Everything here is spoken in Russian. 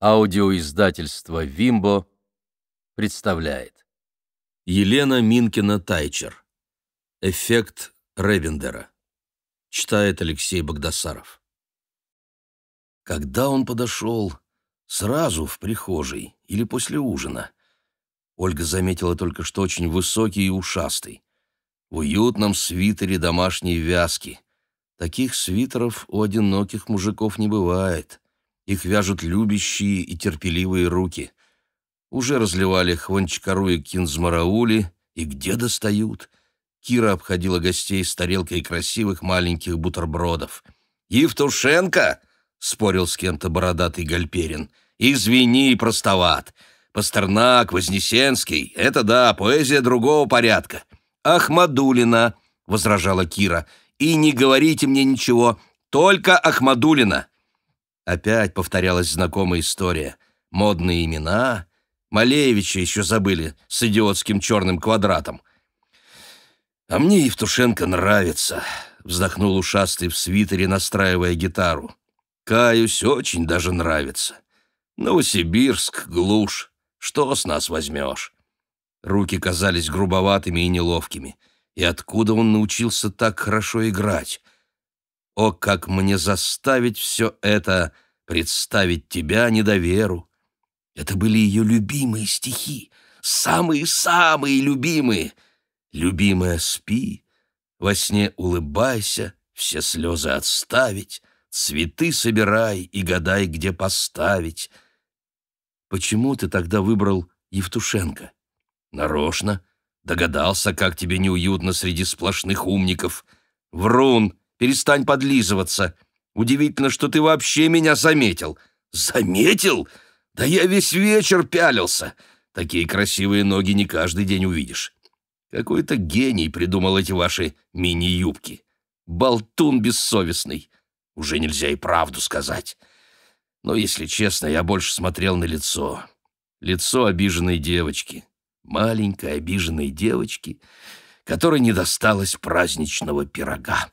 Аудиоиздательство «Вимбо» представляет. Елена Минкина-Тайчер. Эффект Ревендера. Читает Алексей Богдасаров. Когда он подошел? Сразу в прихожей или после ужина? Ольга заметила только что очень высокий и ушастый. В уютном свитере домашней вязки. Таких свитеров у одиноких мужиков не бывает — их вяжут любящие и терпеливые руки. Уже разливали хванчкару и кинзмараули, и где достают. Кира обходила гостей с тарелкой красивых маленьких бутербродов. «Евтушенко!» — спорил с кем-то бородатый Гальперин. «Извини, простоват. Пастернак, Вознесенский — это да, поэзия другого порядка. Ахмадулина!» — возражала Кира. «И не говорите мне ничего, только Ахмадулина!» Опять повторялась знакомая история. Модные имена. Малевича еще забыли с идиотским черным квадратом. «А мне Евтушенко нравится», — вздохнул ушастый в свитере, настраивая гитару. «Каюсь, очень даже нравится. Новосибирск, глушь. Что с нас возьмешь?» Руки казались грубоватыми и неловкими. И откуда он научился так хорошо играть? О, как мне заставить все это, представить тебя недоверу! Это были ее любимые стихи, самые-самые любимые. Любимая, спи, во сне улыбайся, все слезы отставить, цветы собирай и гадай, где поставить. Почему ты тогда выбрал Евтушенко? Нарочно. Догадался, как тебе неуютно среди сплошных умников. Врун! Перестань подлизываться. Удивительно, что ты вообще меня заметил. Заметил? Да я весь вечер пялился. Такие красивые ноги не каждый день увидишь. Какой-то гений придумал эти ваши мини-юбки. Болтун бессовестный. Уже нельзя и правду сказать. Но, если честно, я больше смотрел на лицо. Лицо обиженной девочки. Маленькой обиженной девочки, которой не досталось праздничного пирога.